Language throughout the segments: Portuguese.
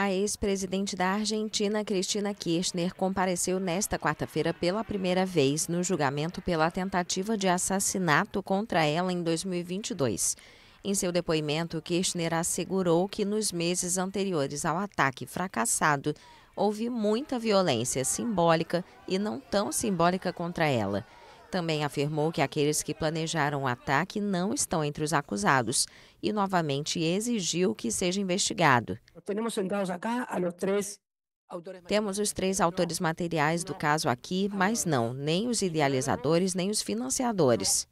A ex-presidente da Argentina, Cristina Kirchner, compareceu nesta quarta-feira pela primeira vez no julgamento pela tentativa de assassinato contra ela em 2022. Em seu depoimento, Kirchner assegurou que nos meses anteriores ao ataque fracassado, houve muita violência simbólica e não tão simbólica contra ela. Também afirmou que aqueles que planejaram o ataque não estão entre os acusados e novamente exigiu que seja investigado. Temos sentados três temos os três autores materiais do caso aqui, mas não, nem os idealizadores, nem os financiadores.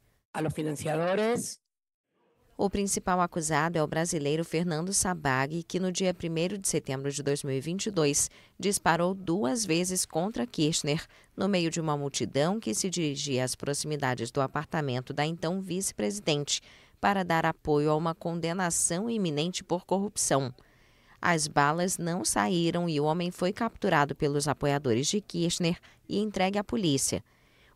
O principal acusado é o brasileiro Fernando Sabag, que no dia 1 de setembro de 2022 disparou duas vezes contra Kirchner, no meio de uma multidão que se dirigia às proximidades do apartamento da então vice-presidente, para dar apoio a uma condenação iminente por corrupção. As balas não saíram e o homem foi capturado pelos apoiadores de Kirchner e entregue à polícia.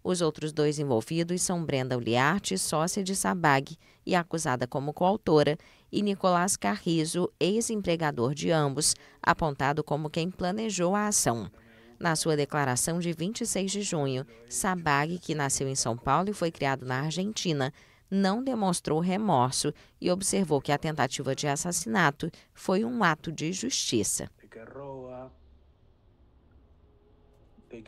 Os outros dois envolvidos são Brenda Uliarte, sócia de Sabag e acusada como coautora, e Nicolás Carrizo, ex-empregador de ambos, apontado como quem planejou a ação. Na sua declaração de 26 de junho, Sabag, que nasceu em São Paulo e foi criado na Argentina, não demonstrou remorso e observou que a tentativa de assassinato foi um ato de justiça. De